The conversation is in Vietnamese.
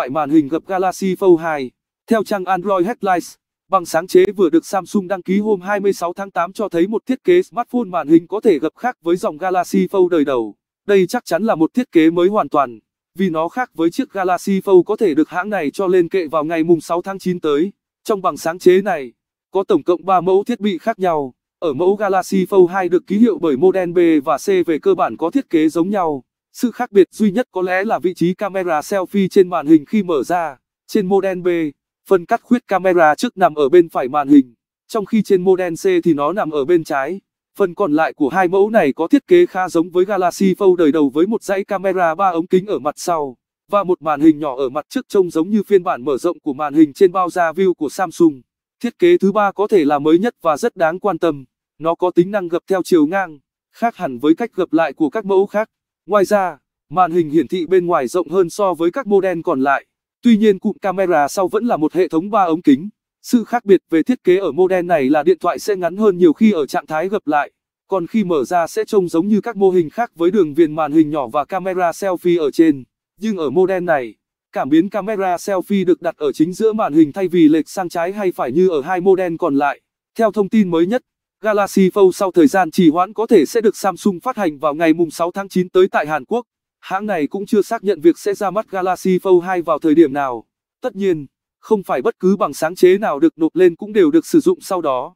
hoại màn hình gập Galaxy Fold 2. Theo trang Android Headlines, bằng sáng chế vừa được Samsung đăng ký hôm 26 tháng 8 cho thấy một thiết kế smartphone màn hình có thể gập khác với dòng Galaxy Fold đời đầu. Đây chắc chắn là một thiết kế mới hoàn toàn, vì nó khác với chiếc Galaxy Fold có thể được hãng này cho lên kệ vào ngày 6 tháng 9 tới. Trong bằng sáng chế này, có tổng cộng 3 mẫu thiết bị khác nhau. Ở mẫu Galaxy Fold 2 được ký hiệu bởi model B và C về cơ bản có thiết kế giống nhau. Sự khác biệt duy nhất có lẽ là vị trí camera selfie trên màn hình khi mở ra. Trên model B, phần cắt khuyết camera trước nằm ở bên phải màn hình, trong khi trên model C thì nó nằm ở bên trái. Phần còn lại của hai mẫu này có thiết kế khá giống với Galaxy Fold đời đầu với một dãy camera ba ống kính ở mặt sau và một màn hình nhỏ ở mặt trước trông giống như phiên bản mở rộng của màn hình trên bao da view của Samsung. Thiết kế thứ ba có thể là mới nhất và rất đáng quan tâm. Nó có tính năng gập theo chiều ngang, khác hẳn với cách gập lại của các mẫu khác. Ngoài ra, màn hình hiển thị bên ngoài rộng hơn so với các model còn lại. Tuy nhiên cụm camera sau vẫn là một hệ thống 3 ống kính. Sự khác biệt về thiết kế ở model này là điện thoại sẽ ngắn hơn nhiều khi ở trạng thái gập lại, còn khi mở ra sẽ trông giống như các mô hình khác với đường viền màn hình nhỏ và camera selfie ở trên. Nhưng ở model này, cảm biến camera selfie được đặt ở chính giữa màn hình thay vì lệch sang trái hay phải như ở hai model còn lại. Theo thông tin mới nhất, Galaxy Fold sau thời gian trì hoãn có thể sẽ được Samsung phát hành vào ngày 6 tháng 9 tới tại Hàn Quốc. Hãng này cũng chưa xác nhận việc sẽ ra mắt Galaxy Fold 2 vào thời điểm nào. Tất nhiên, không phải bất cứ bằng sáng chế nào được nộp lên cũng đều được sử dụng sau đó.